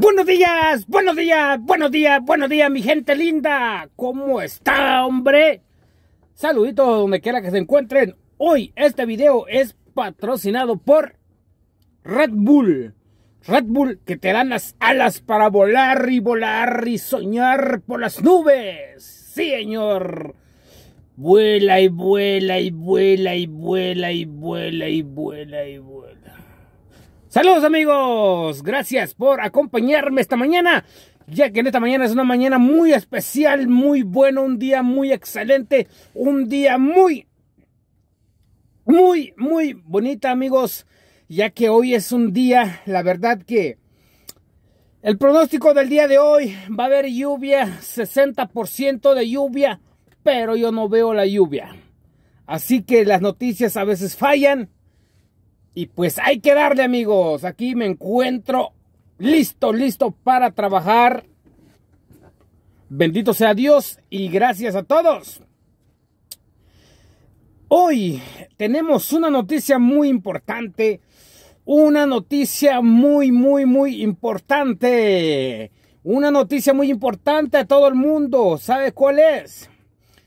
Buenos días, buenos días, buenos días, buenos días, mi gente linda. ¿Cómo está, hombre? Saluditos donde quiera que se encuentren. Hoy este video es patrocinado por Red Bull. Red Bull que te dan las alas para volar y volar y soñar por las nubes. señor. Vuela y vuela y vuela y vuela y vuela y vuela y vuela. Saludos amigos, gracias por acompañarme esta mañana, ya que en esta mañana es una mañana muy especial, muy buena, un día muy excelente, un día muy, muy, muy bonita amigos, ya que hoy es un día, la verdad que el pronóstico del día de hoy va a haber lluvia, 60% de lluvia, pero yo no veo la lluvia. Así que las noticias a veces fallan y pues hay que darle amigos, aquí me encuentro listo, listo para trabajar. Bendito sea Dios y gracias a todos. Hoy tenemos una noticia muy importante, una noticia muy, muy, muy importante. Una noticia muy importante a todo el mundo. ¿Sabe cuál es?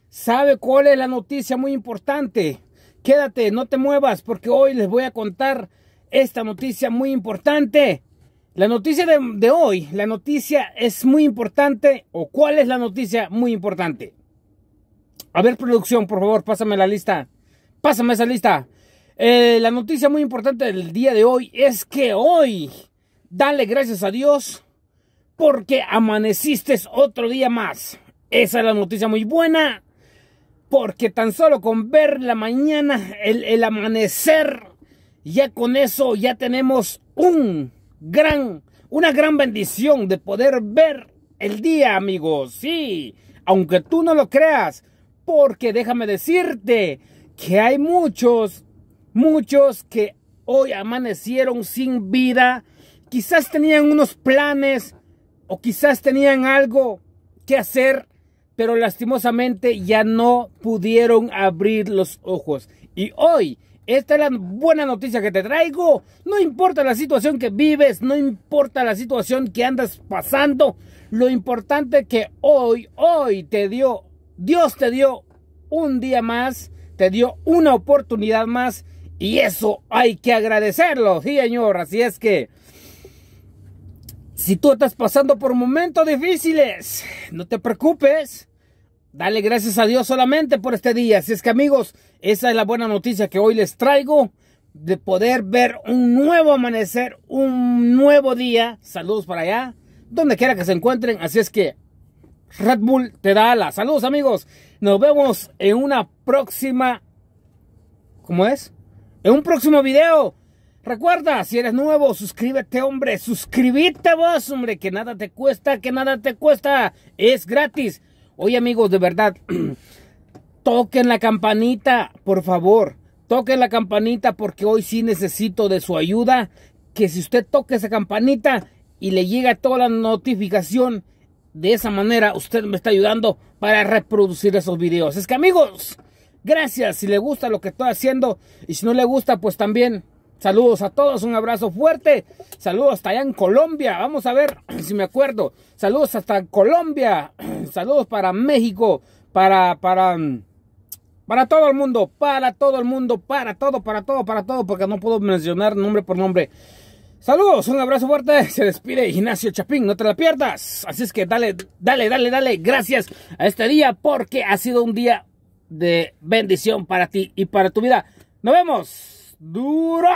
¿Sabe cuál es la noticia muy importante? Quédate, no te muevas, porque hoy les voy a contar esta noticia muy importante. La noticia de, hoy, la noticia es muy importante, o cuál es la noticia muy importante. A ver, producción, por favor, pásame la lista. Pásame esa lista. Eh, la noticia muy importante del día de hoy es que hoy, dale gracias a Dios porque amaneciste otro día más. Esa es la noticia muy buena. Porque tan solo con ver la mañana, el, amanecer, ya con eso ya tenemos un gran, una gran bendición de poder ver el día, amigos. Sí, aunque tú no lo creas, porque déjame decirte que hay muchos, muchos que hoy amanecieron sin vida. Quizás tenían unos planes o quizás tenían algo que hacer pero lastimosamente ya no pudieron abrir los ojos. Y hoy, esta es la buena noticia que te traigo. No importa la situación que vives, no importa la situación que andas pasando, lo importante que hoy, hoy te dio, Dios te dio un día más, te dio una oportunidad más y eso hay que agradecerlo, sí señor. Así es que... Si tú estás pasando por momentos difíciles, no te preocupes. Dale gracias a Dios solamente por este día. Así es que amigos, esa es la buena noticia que hoy les traigo de poder ver un nuevo amanecer, un nuevo día. Saludos para allá, donde quiera que se encuentren. Así es que Red Bull te da alas. Saludos amigos. Nos vemos en una próxima... ¿Cómo es? En un próximo video. Recuerda, si eres nuevo, suscríbete, hombre. Suscríbete vos, hombre, que nada te cuesta, que nada te cuesta. Es gratis. Oye, amigos, de verdad, toquen la campanita, por favor. Toquen la campanita porque hoy sí necesito de su ayuda. Que si usted toque esa campanita y le llega toda la notificación, de esa manera usted me está ayudando para reproducir esos videos. Es que, amigos, gracias si le gusta lo que estoy haciendo y si no le gusta, pues también Saludos a todos, un abrazo fuerte. Saludos hasta allá en Colombia. Vamos a ver si me acuerdo. Saludos hasta Colombia. Saludos para México, para para mm, para todo el mundo, para todo el mundo, para todo, para todo, para todo, porque no puedo mencionar nombre por nombre. Saludos, un abrazo fuerte. Se despide Ignacio Chapín, no te la pierdas. Así es que dale, dale, dale, dale. Gracias a este día porque ha sido un día de bendición para ti y para tu vida. Nos vemos. Duro.